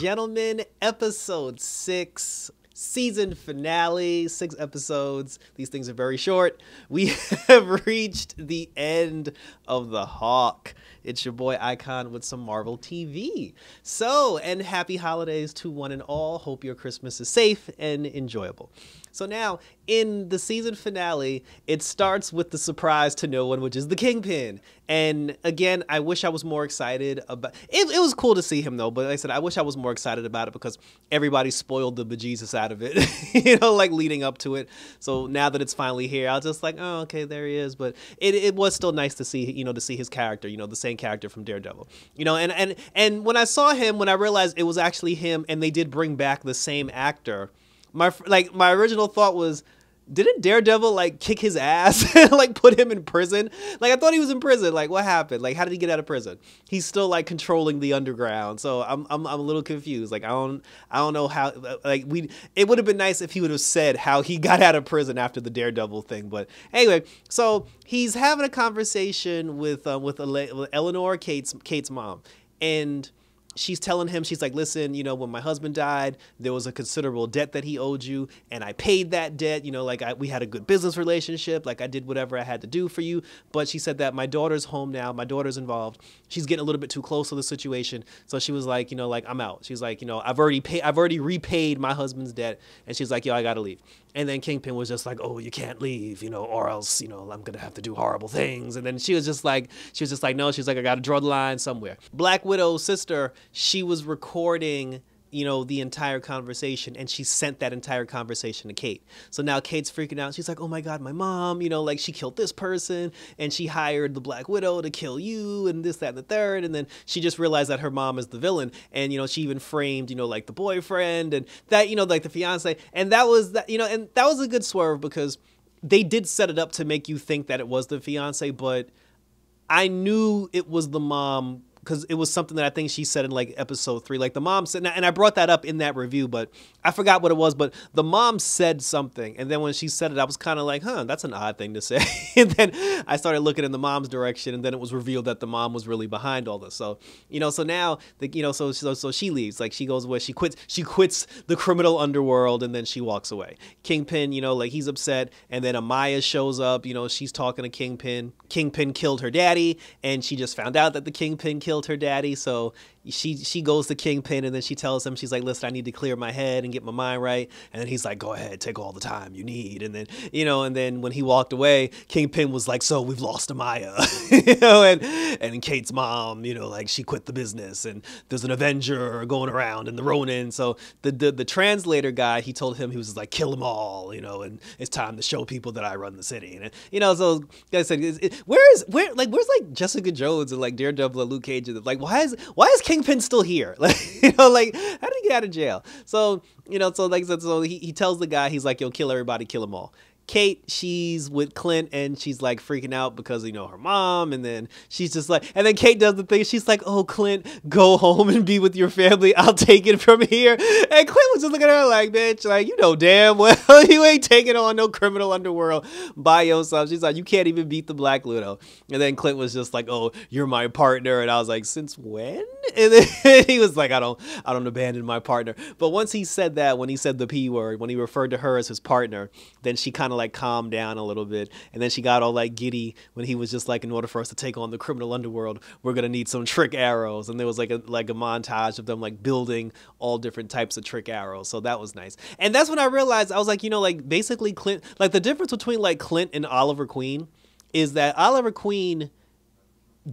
gentlemen, episode six, season finale, six episodes. These things are very short. We have reached the end of The Hawk. It's your boy Icon with some Marvel TV. So, and happy holidays to one and all. Hope your Christmas is safe and enjoyable. So, now in the season finale, it starts with the surprise to no one, which is the Kingpin. And again, I wish I was more excited about it. It was cool to see him though, but like I said, I wish I was more excited about it because everybody spoiled the bejesus out of it, you know, like leading up to it. So now that it's finally here, I was just like, oh, okay, there he is. But it, it was still nice to see, you know, to see his character, you know, the same character from Daredevil, you know. And and and when I saw him, when I realized it was actually him, and they did bring back the same actor, my like my original thought was didn't Daredevil like kick his ass like put him in prison? Like I thought he was in prison. Like what happened? Like how did he get out of prison? He's still like controlling the underground. So I'm I'm, I'm a little confused. Like I don't I don't know how like we it would have been nice if he would have said how he got out of prison after the Daredevil thing. But anyway, so he's having a conversation with um, with, Ele- with Eleanor Kate's Kate's mom and she's telling him, she's like, listen, you know, when my husband died, there was a considerable debt that he owed you, and I paid that debt. You know, like I, we had a good business relationship. Like I did whatever I had to do for you. But she said that my daughter's home now. My daughter's involved. She's getting a little bit too close to the situation. So she was like, you know, like I'm out. She's like, you know, I've already paid. I've already repaid my husband's debt, and she's like, yo, I gotta leave. And then Kingpin was just like, "Oh, you can't leave, you know, or else, you know, I'm gonna have to do horrible things." And then she was just like, she was just like, "No," she's like, "I gotta draw the line somewhere." Black Widow's sister, she was recording you know, the entire conversation and she sent that entire conversation to Kate. So now Kate's freaking out. She's like, oh my God, my mom, you know, like she killed this person and she hired the Black Widow to kill you and this, that, and the third. And then she just realized that her mom is the villain. And, you know, she even framed, you know, like the boyfriend and that, you know, like the fiance. And that was that, you know, and that was a good swerve because they did set it up to make you think that it was the fiance, but I knew it was the mom because it was something that I think she said in like episode three. Like the mom said, and I brought that up in that review, but I forgot what it was. But the mom said something, and then when she said it, I was kind of like, huh, that's an odd thing to say. and then I started looking in the mom's direction, and then it was revealed that the mom was really behind all this. So you know, so now the you know, so so so she leaves, like she goes away, she quits, she quits the criminal underworld, and then she walks away. Kingpin, you know, like he's upset, and then Amaya shows up. You know, she's talking to Kingpin. Kingpin killed her daddy, and she just found out that the Kingpin killed killed her daddy, so she she goes to Kingpin and then she tells him she's like, listen, I need to clear my head and get my mind right. And then he's like, go ahead, take all the time you need. And then you know, and then when he walked away, Kingpin was like, so we've lost Amaya, you know, and and Kate's mom, you know, like she quit the business and there's an Avenger going around and the Ronin. So the the, the translator guy, he told him he was like, kill them all, you know, and it's time to show people that I run the city. And you know, so like I said, where is where like where's like Jessica Jones and like Daredevil and Luke Cage and like why is why is King Kingpin's still here. Like, you know, like, how did he get out of jail? So, you know, so like, so he, he tells the guy, he's like, yo, kill everybody, kill them all. Kate, she's with Clint and she's like freaking out because, you know, her mom. And then she's just like, and then Kate does the thing. She's like, oh, Clint, go home and be with your family. I'll take it from here. And Clint was just looking at her like, bitch, like, you know damn well you ain't taking on no criminal underworld by yourself. She's like, you can't even beat the Black Ludo. And then Clint was just like, oh, you're my partner. And I was like, since when? And then he was like, I don't, I don't abandon my partner. But once he said that, when he said the P word, when he referred to her as his partner, then she kind of like calm down a little bit. And then she got all like giddy when he was just like, in order for us to take on the criminal underworld, we're gonna need some trick arrows. And there was like a like a montage of them like building all different types of trick arrows. So that was nice. And that's when I realized I was like, you know, like basically Clint, like the difference between like Clint and Oliver Queen is that Oliver Queen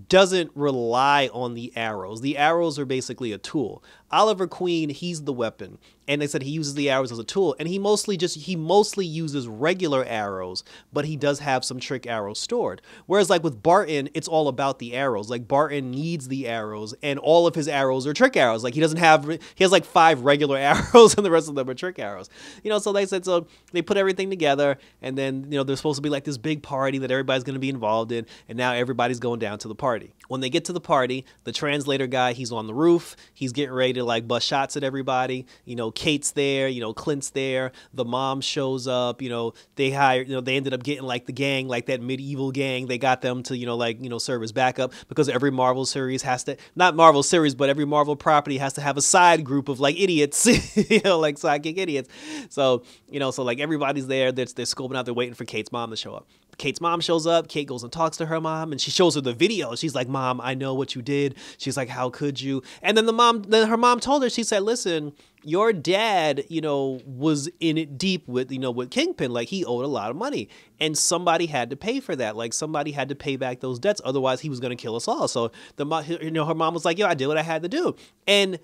doesn't rely on the arrows. The arrows are basically a tool. Oliver Queen, he's the weapon. And they said he uses the arrows as a tool. And he mostly just, he mostly uses regular arrows, but he does have some trick arrows stored. Whereas, like with Barton, it's all about the arrows. Like, Barton needs the arrows, and all of his arrows are trick arrows. Like, he doesn't have, he has like five regular arrows, and the rest of them are trick arrows. You know, so they said, so they put everything together, and then, you know, there's supposed to be like this big party that everybody's going to be involved in, and now everybody's going down to the party. When they get to the party, the translator guy, he's on the roof, he's getting ready to like bust shots at everybody. You know, Kate's there, you know, Clint's there, the mom shows up, you know, they hired, you know, they ended up getting like the gang, like that medieval gang. They got them to, you know, like, you know, serve as backup because every Marvel series has to, not Marvel series, but every Marvel property has to have a side group of like idiots, you know, like psychic idiots. So, you know, so like everybody's there, they're, they're scoping out, they're waiting for Kate's mom to show up. Kate's mom shows up. Kate goes and talks to her mom, and she shows her the video. She's like, "Mom, I know what you did." She's like, "How could you?" And then the mom, then her mom told her, she said, "Listen, your dad, you know, was in it deep with, you know, with Kingpin. Like he owed a lot of money, and somebody had to pay for that. Like somebody had to pay back those debts. Otherwise, he was going to kill us all." So the mom, you know, her mom was like, "Yo, I did what I had to do," and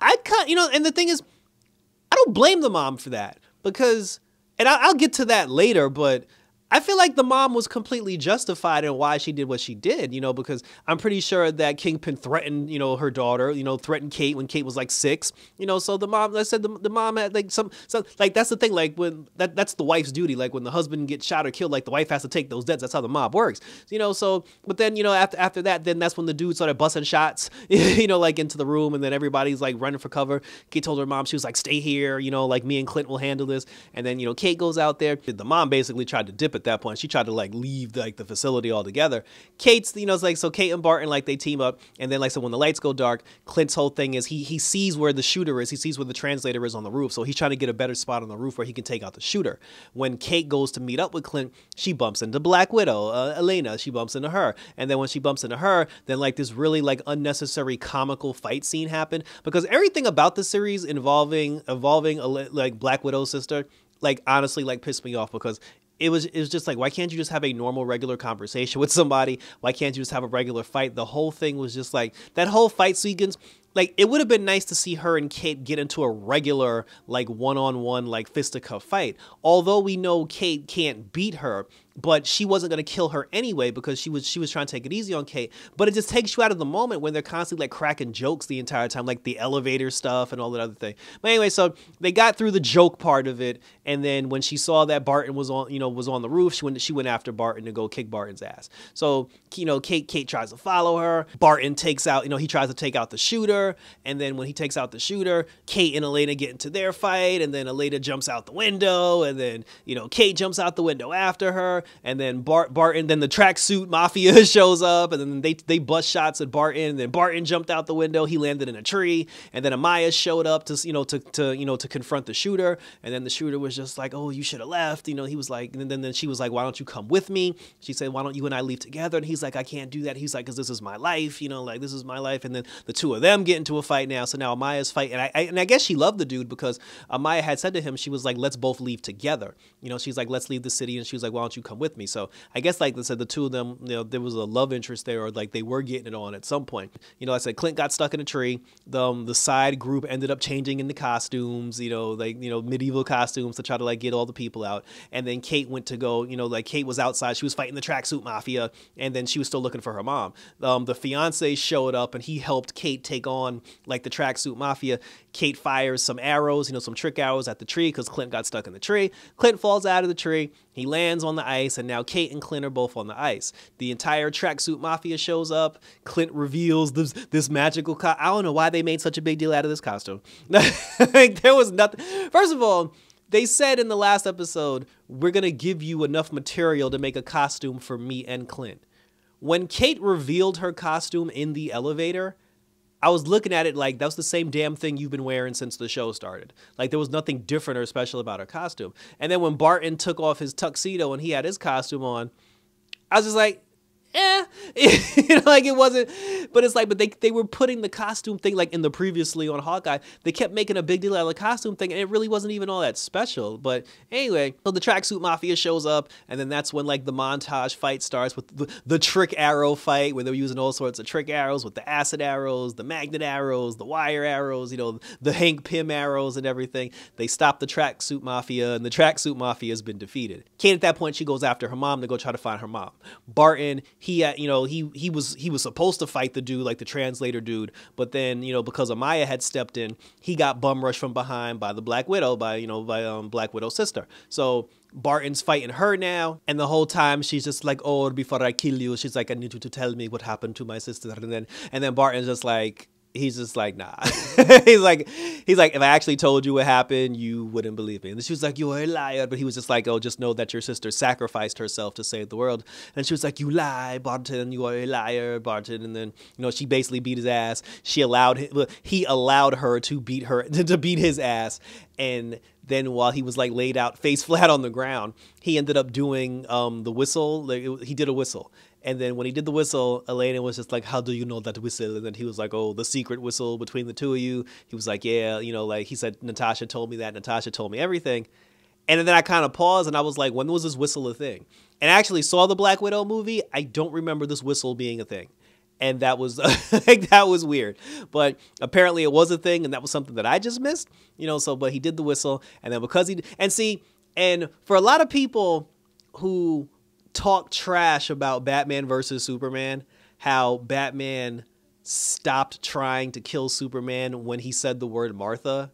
I cut, you know, and the thing is, I don't blame the mom for that because, and I, I'll get to that later, but I feel like the mom was completely justified in why she did what she did, you know, because I'm pretty sure that Kingpin threatened, you know, her daughter, you know, threatened Kate when Kate was like six, you know. So the mom, I said the, the mom had like some, so like that's the thing, like when that that's the wife's duty, like when the husband gets shot or killed, like the wife has to take those debts. That's how the mob works, you know. So, but then you know after after that, then that's when the dude started busting shots, you know, like into the room, and then everybody's like running for cover. Kate told her mom she was like, stay here, you know, like me and Clint will handle this, and then you know Kate goes out there. The mom basically tried to dip it at that point. She tried to like leave like the facility altogether. Kate's, you know, it's like so Kate and Barton like they team up, and then like so when the lights go dark, Clint's whole thing is he he sees where the shooter is, he sees where the translator is on the roof, so he's trying to get a better spot on the roof where he can take out the shooter. When Kate goes to meet up with Clint, she bumps into Black Widow, uh, Elena. She bumps into her, and then when she bumps into her, then like this really like unnecessary comical fight scene happened because everything about the series involving involving like Black Widow's sister like honestly like pissed me off because it was it was just like why can't you just have a normal regular conversation with somebody why can't you just have a regular fight the whole thing was just like that whole fight sequence like it would have been nice to see her and Kate get into a regular like one-on-one like fisticuff fight although we know Kate can't beat her but she wasn't going to kill her anyway because she was she was trying to take it easy on Kate. But it just takes you out of the moment when they're constantly like cracking jokes the entire time, like the elevator stuff and all that other thing. But anyway, so they got through the joke part of it, and then when she saw that Barton was on you know was on the roof, she went she went after Barton to go kick Barton's ass. So you know Kate Kate tries to follow her. Barton takes out you know he tries to take out the shooter, and then when he takes out the shooter, Kate and Elena get into their fight, and then Elena jumps out the window, and then you know Kate jumps out the window after her and then Bart Barton, then the tracksuit mafia shows up, and then they they bust shots at Barton, and then Barton jumped out the window, he landed in a tree, and then Amaya showed up to you know to to you know to confront the shooter, and then the shooter was just like, oh, you should have left, you know. He was like, and then then she was like, why don't you come with me? She said, why don't you and I leave together? And he's like, I can't do that. He's like, because this is my life, you know, like this is my life. And then the two of them get into a fight now. So now Amaya's fight, and I, I and I guess she loved the dude because Amaya had said to him, she was like, let's both leave together, you know. She's like, let's leave the city, and she was like, why don't you come come with me. So I guess like I said, the two of them, you know, there was a love interest there, or like they were getting it on at some point. You know, I said Clint got stuck in a tree. The um, the side group ended up changing into costumes. You know, like you know medieval costumes to try to like get all the people out. And then Kate went to go. You know, like Kate was outside. She was fighting the tracksuit mafia, and then she was still looking for her mom. Um, the fiance showed up, and he helped Kate take on like the tracksuit mafia. Kate fires some arrows, you know, some trick arrows at the tree because Clint got stuck in the tree. Clint falls out of the tree. He lands on the ice, and now Kate and Clint are both on the ice. The entire tracksuit mafia shows up. Clint reveals this, this magical. Co- I don't know why they made such a big deal out of this costume. like, there was nothing. First of all, they said in the last episode, we're gonna give you enough material to make a costume for me and Clint. When Kate revealed her costume in the elevator, I was looking at it like that was the same damn thing you've been wearing since the show started. Like there was nothing different or special about her costume. And then when Barton took off his tuxedo and he had his costume on, I was just like, eh, you know, like it wasn't. But it's like, but they they were putting the costume thing like in the previously on Hawkeye. They kept making a big deal out of the costume thing, and it really wasn't even all that special. But anyway, so the tracksuit mafia shows up, and then that's when like the montage fight starts with the, the trick arrow fight, where they were using all sorts of trick arrows with the acid arrows, the magnet arrows, the wire arrows, you know, the Hank Pym arrows and everything. They stop the tracksuit mafia, and the tracksuit mafia has been defeated. Kate at that point she goes after her mom to go try to find her mom. Barton he uh, you know he he was he was supposed to fight the dude like the translator dude but then you know because amaya had stepped in he got bum rushed from behind by the black widow by you know by um, black widow's sister so barton's fighting her now and the whole time she's just like oh before i kill you she's like i need you to tell me what happened to my sister and then and then barton's just like he's just like, nah. he's like, he's like, if I actually told you what happened, you wouldn't believe me. And she was like, you're a liar. But he was just like, oh, just know that your sister sacrificed herself to save the world. And she was like, you lie, Barton. You are a liar, Barton. And then you know she basically beat his ass. She allowed him, he allowed her to beat her to beat his ass. And then while he was like laid out face flat on the ground, he ended up doing um, the whistle. Like, it, he did a whistle and then when he did the whistle, Elena was just like, How do you know that whistle? And then he was like, Oh, the secret whistle between the two of you. He was like, Yeah, you know, like he said, Natasha told me that, Natasha told me everything. And then I kind of paused and I was like, When was this whistle a thing? And I actually saw the Black Widow movie. I don't remember this whistle being a thing. And that was like that was weird, but apparently it was a thing, and that was something that I just missed, you know. So, but he did the whistle, and then because he and see, and for a lot of people who talk trash about Batman versus Superman, how Batman stopped trying to kill Superman when he said the word Martha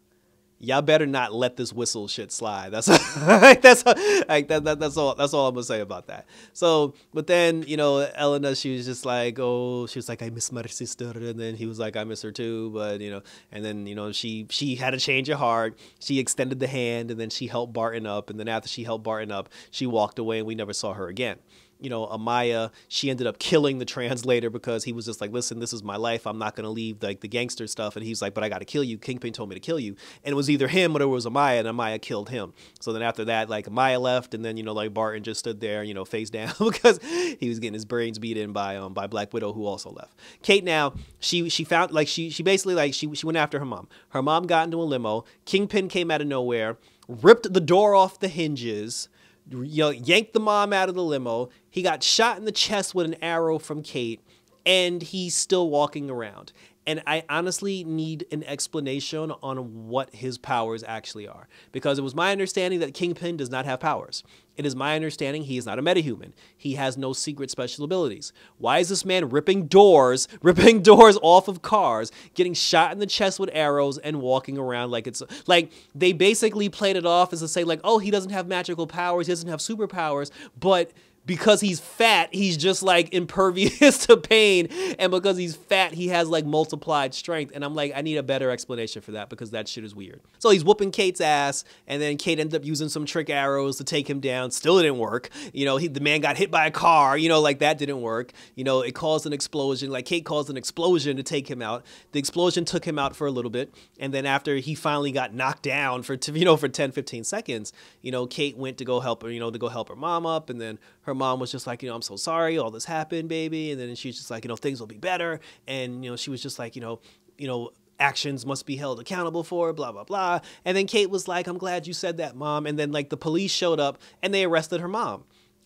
y'all better not let this whistle shit slide. That's that's like that, that, that's all that's all I'm gonna say about that. So, but then you know, Elena, she was just like, oh, she was like, I miss my sister, and then he was like, I miss her too. But you know, and then you know, she she had a change of heart. She extended the hand, and then she helped Barton up, and then after she helped Barton up, she walked away, and we never saw her again you know, Amaya, she ended up killing the translator because he was just like, listen, this is my life. I'm not going to leave like the gangster stuff. And he's like, but I got to kill you. Kingpin told me to kill you. And it was either him or it was Amaya, and Amaya killed him. So then after that, like Amaya left, and then, you know, like Barton just stood there, you know, face down because he was getting his brains beat in by, um, by Black Widow, who also left. Kate now, she, she found, like, she, she basically, like, she, she went after her mom. Her mom got into a limo. Kingpin came out of nowhere, ripped the door off the hinges yanked the mom out of the limo. He got shot in the chest with an arrow from Kate, and he's still walking around. And I honestly need an explanation on what his powers actually are, because it was my understanding that Kingpin does not have powers. It is my understanding he is not a metahuman. He has no secret special abilities. Why is this man ripping doors, ripping doors off of cars, getting shot in the chest with arrows, and walking around like it's like they basically played it off as to say like, oh, he doesn't have magical powers, he doesn't have superpowers, but because he's fat, he's just like impervious to pain. And because he's fat, he has like multiplied strength. And I'm like, I need a better explanation for that because that shit is weird. So he's whooping Kate's ass. And then Kate ended up using some trick arrows to take him down. Still didn't work. You know, he, the man got hit by a car, you know, like that didn't work. You know, it caused an explosion. Like Kate caused an explosion to take him out. The explosion took him out for a little bit. And then after he finally got knocked down for, you know, for 10, 15 seconds, you know, Kate went to go help her, you know, to go help her mom up. And then her mom was just like, you know, I'm so sorry, all this happened, baby. And then she's just like, you know, things will be better. And, you know, she was just like, you know, you know, actions must be held accountable for, blah, blah, blah. And then Kate was like, I'm glad you said that, mom. And then like the police showed up and they arrested her mom.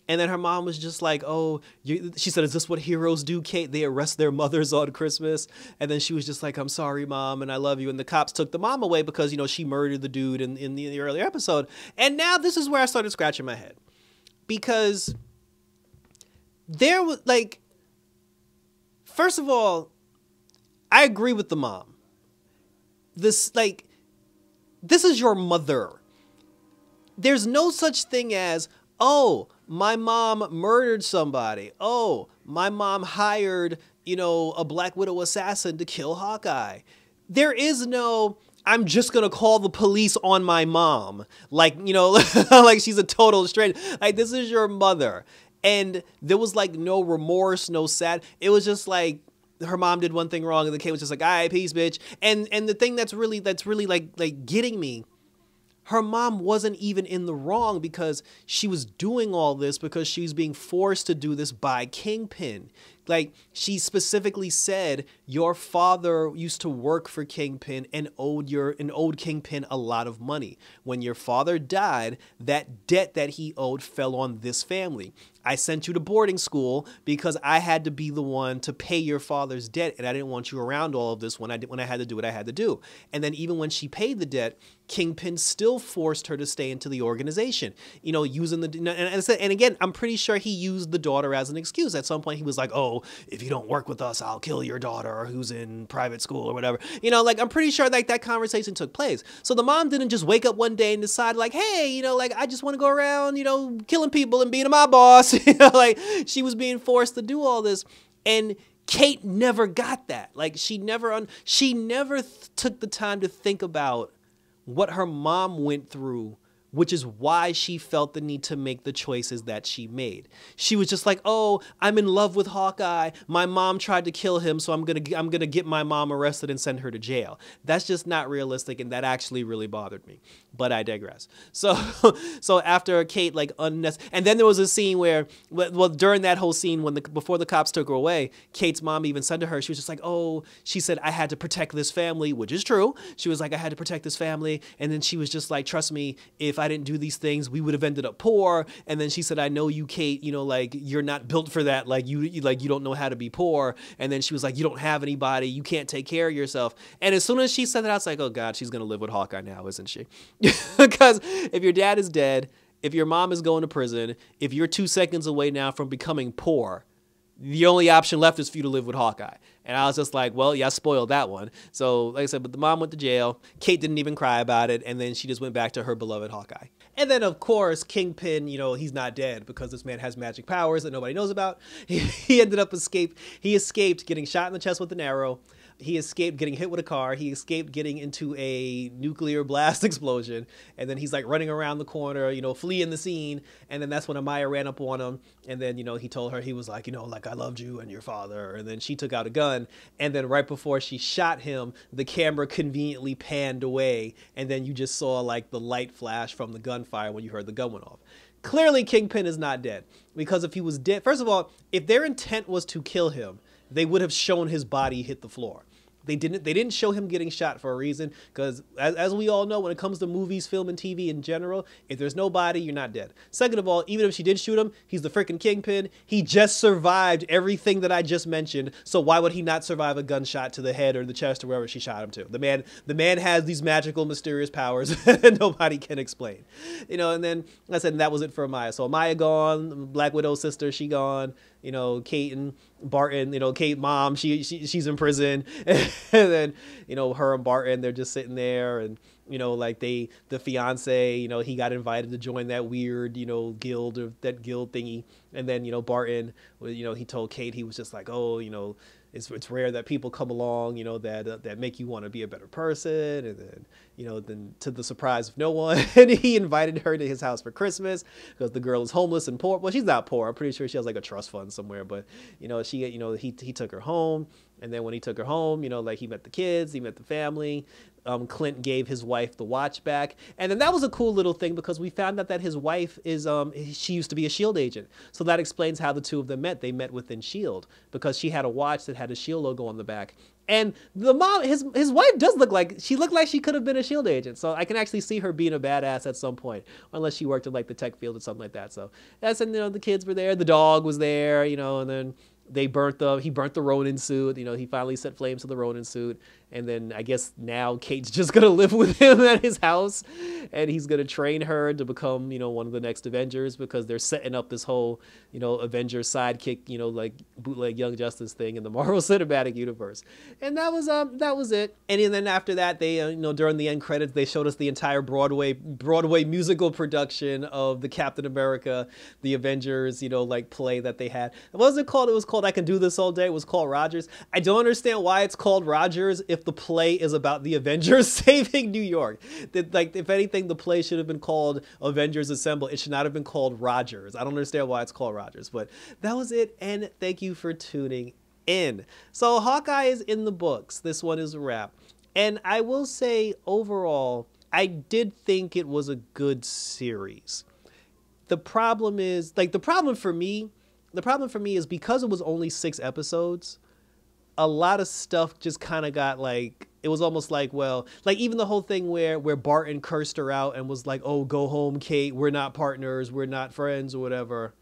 And then her mom was just like, "Oh," she said, "Is this what heroes do, Kate? They arrest their mothers on Christmas." And then she was just like, "I'm sorry, mom, and I love you." And the cops took the mom away because you know she murdered the dude in, in the earlier episode. And now this is where I started scratching my head because there was like first of all i agree with the mom this like this is your mother there's no such thing as oh my mom murdered somebody oh my mom hired you know a black widow assassin to kill hawkeye there is no I'm just gonna call the police on my mom. Like, you know, like she's a total stranger. Like, this is your mother. And there was like no remorse, no sad. It was just like her mom did one thing wrong and the kid was just like, "I peace, bitch. And and the thing that's really that's really like like getting me her mom wasn't even in the wrong because she was doing all this because she was being forced to do this by Kingpin. Like she specifically said, your father used to work for Kingpin and owed your an owed Kingpin a lot of money. When your father died, that debt that he owed fell on this family. I sent you to boarding school because I had to be the one to pay your father's debt, and I didn't want you around all of this when I did, when I had to do what I had to do. And then even when she paid the debt, Kingpin still forced her to stay into the organization. You know, using the and, and again, I'm pretty sure he used the daughter as an excuse. At some point, he was like, "Oh, oh, if you don't work with us, I'll kill your daughter who's in private school or whatever. You know, like I'm pretty sure like that conversation took place. So the mom didn't just wake up one day and decide like, hey, you know, like I just want to go around, you know, killing people and being my boss. you know, like she was being forced to do all this. And Kate never got that. Like she never un- she never took the time to think about what her mom went through which is why she felt the need to make the choices that she made. She was just like, "Oh, I'm in love with Hawkeye. My mom tried to kill him, so I'm going to I'm going to get my mom arrested and send her to jail." That's just not realistic and that actually really bothered me. But I digress. So so after Kate like unnes, and then there was a scene where well during that whole scene when the before the cops took her away, Kate's mom even said to her, she was just like, "Oh, she said I had to protect this family," which is true. She was like, "I had to protect this family." And then she was just like, "Trust me, if I I didn't do these things, we would have ended up poor. And then she said, I know you, Kate, you know, like you're not built for that. Like you, you like you don't know how to be poor. And then she was like, you don't have anybody. You can't take care of yourself. And as soon as she said that, I was like, oh God, she's going to live with Hawkeye now, isn't she? because if your dad is dead, if your mom is going to prison, if you're two seconds away now from becoming poor, the only option left is for you to live with Hawkeye. And I was just like, well, yeah, I spoiled that one. So, like I said, but the mom went to jail. Kate didn't even cry about it. And then she just went back to her beloved Hawkeye. And then, of course, Kingpin, you know, he's not dead because this man has magic powers that nobody knows about. He, he ended up escape. He escaped getting shot in the chest with an arrow he escaped getting hit with a car. He escaped getting into a nuclear blast explosion. And then he's like running around the corner, you know, fleeing the scene. And then that's when Amaya ran up on him. And then, you know, he told her, he was like, you know, like, I loved you and your father. And then she took out a gun. And then right before she shot him, the camera conveniently panned away. And then you just saw like the light flash from the gunfire when you heard the gun went off clearly Kingpin is not dead because if he was dead, first of all, if their intent was to kill him, they would have shown his body hit the floor. They didn't. They didn't show him getting shot for a reason, because as, as we all know, when it comes to movies, film, and TV in general, if there's no body, you're not dead. Second of all, even if she did shoot him, he's the freaking kingpin. He just survived everything that I just mentioned. So why would he not survive a gunshot to the head or the chest or wherever she shot him to? The man, the man has these magical, mysterious powers that nobody can explain. You know. And then like I said that was it for Maya. So Maya gone, Black Widow's sister, she gone you know, Kate and Barton, you know, Kate mom, she, she she's in prison. and then, you know, her and Barton, they're just sitting there and you know, like they the fiance, you know, he got invited to join that weird, you know, guild or that guild thingy. And then, you know, Barton, you know, he told Kate he was just like, "Oh, you know, it's, it's rare that people come along, you know, that uh, that make you want to be a better person. And then, you know, then to the surprise of no one, he invited her to his house for Christmas because the girl is homeless and poor. Well, she's not poor. I'm pretty sure she has like a trust fund somewhere, but you know, she, you know, he he took her home. And then when he took her home, you know, like he met the kids, he met the family. Um, Clint gave his wife the watch back, and then that was a cool little thing because we found out that his wife is um, she used to be a Shield agent, so that explains how the two of them met. They met within Shield because she had a watch that had a Shield logo on the back, and the mom, his his wife does look like she looked like she could have been a Shield agent. So I can actually see her being a badass at some point, unless she worked in like the tech field or something like that. So that's and you know the kids were there, the dog was there, you know, and then they burnt the he burnt the Ronin suit. You know, he finally set flames to the Ronin suit, and then I guess now Kate's just gonna live with him at his house, and he's gonna train her to become you know one of the next Avengers because they're setting up this whole you know Avengers sidekick you know like bootleg Young Justice thing in the Marvel Cinematic Universe, and that was um that was it, and then after that they uh, you know during the end credits they showed us the entire Broadway Broadway musical production of the Captain America, the Avengers you know like play that they had. What was it called? It was called I Can Do This All Day. It was called Rogers. I don't understand why it's called Rogers if the play is about the Avengers saving New York. That like if anything, the play should have been called Avengers Assemble. It should not have been called Rogers. I don't understand why it's called Rogers, but that was it. And thank you for tuning in. So Hawkeye is in the books. This one is a wrap. And I will say overall, I did think it was a good series. The problem is like the problem for me, the problem for me is because it was only six episodes, a lot of stuff just kind of got like it was almost like well like even the whole thing where where barton cursed her out and was like oh go home kate we're not partners we're not friends or whatever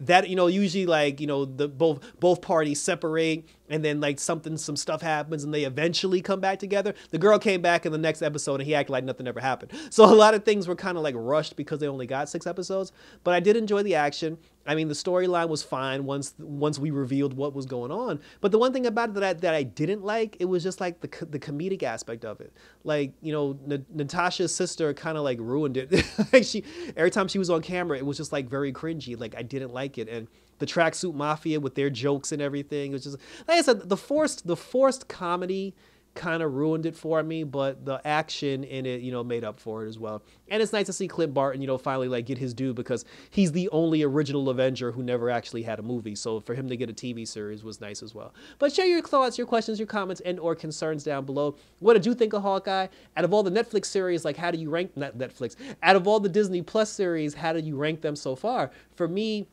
that you know usually like you know the both both parties separate and then like something some stuff happens and they eventually come back together the girl came back in the next episode and he acted like nothing ever happened so a lot of things were kind of like rushed because they only got six episodes but i did enjoy the action i mean the storyline was fine once once we revealed what was going on but the one thing about it that i, that I didn't like it was just like the, the comedic aspect of it like you know N- natasha's sister kind of like ruined it like she every time she was on camera it was just like very cringy like i didn't like it and the tracksuit mafia with their jokes and everything. It was just like I said, the forced the forced comedy kind of ruined it for me, but the action in it, you know, made up for it as well. And it's nice to see Clint Barton, you know, finally like get his due because he's the only original Avenger who never actually had a movie. So for him to get a TV series was nice as well. But share your thoughts, your questions, your comments, and or concerns down below. What did you think of Hawkeye? Out of all the Netflix series, like how do you rank Netflix? Out of all the Disney Plus series, how do you rank them so far? For me,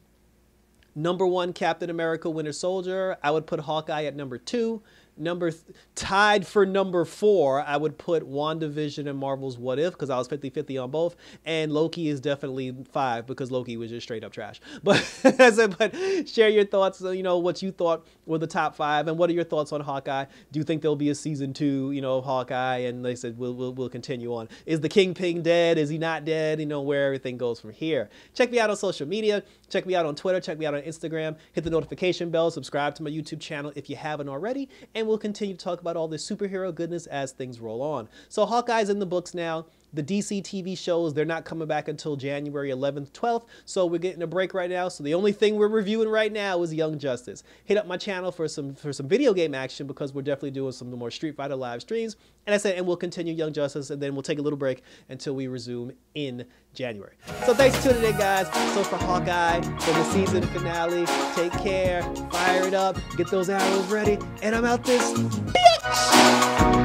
Number one, Captain America Winter Soldier. I would put Hawkeye at number two number th- tied for number four i would put wandavision and marvel's what if because i was 50-50 on both and loki is definitely five because loki was just straight up trash but but share your thoughts uh, you know what you thought were the top five and what are your thoughts on hawkeye do you think there'll be a season two you know of hawkeye and they said we'll, we'll, we'll continue on is the kingpin dead is he not dead you know where everything goes from here check me out on social media check me out on twitter check me out on instagram hit the notification bell subscribe to my youtube channel if you haven't already and we'll will continue to talk about all this superhero goodness as things roll on. So Hawkeye's in the books now. The DC TV shows, they're not coming back until January 11th, 12th, so we're getting a break right now. So the only thing we're reviewing right now is Young Justice. Hit up my channel for some for some video game action because we're definitely doing some more Street Fighter live streams. And I said, and we'll continue Young Justice, and then we'll take a little break until we resume in January. So thanks for tuning in, guys. So for Hawkeye, for the season finale, take care, fire it up, get those arrows ready, and I'm out this bitch!